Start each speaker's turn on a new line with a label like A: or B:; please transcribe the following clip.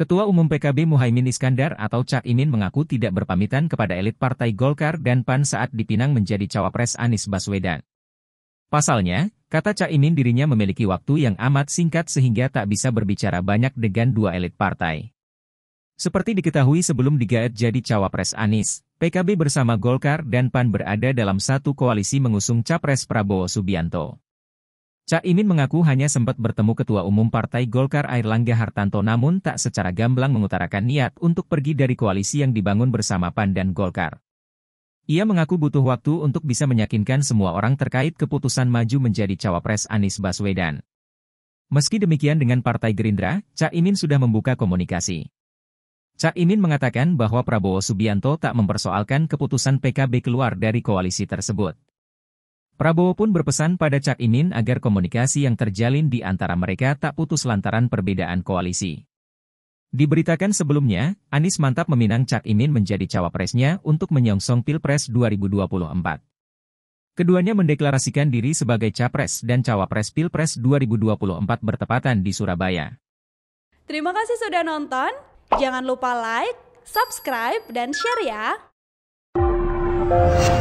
A: Ketua Umum PKB Muhaimin Iskandar atau Cak Imin mengaku tidak berpamitan kepada elit Partai Golkar dan PAN saat dipinang menjadi cawapres Anies Baswedan. Pasalnya, kata Cak Imin dirinya memiliki waktu yang amat singkat sehingga tak bisa berbicara banyak dengan dua elit partai. Seperti diketahui sebelum digaet jadi cawapres Anies, PKB bersama Golkar dan PAN berada dalam satu koalisi mengusung capres Prabowo Subianto. Cak Imin mengaku hanya sempat bertemu Ketua Umum Partai Golkar Air Langga Hartanto namun tak secara gamblang mengutarakan niat untuk pergi dari koalisi yang dibangun bersama PAN dan Golkar. Ia mengaku butuh waktu untuk bisa meyakinkan semua orang terkait keputusan maju menjadi cawapres Anies Baswedan. Meski demikian dengan Partai Gerindra, Cak Imin sudah membuka komunikasi. Cak Imin mengatakan bahwa Prabowo Subianto tak mempersoalkan keputusan PKB keluar dari koalisi tersebut. Prabowo pun berpesan pada Cak Imin agar komunikasi yang terjalin di antara mereka tak putus lantaran perbedaan koalisi. Diberitakan sebelumnya, Anies mantap meminang Cak Imin menjadi cawapresnya untuk menyongsong Pilpres 2024. Keduanya mendeklarasikan diri sebagai capres dan cawapres Pilpres 2024 bertepatan di Surabaya.
B: Terima kasih sudah nonton. Jangan lupa like, subscribe, dan share ya.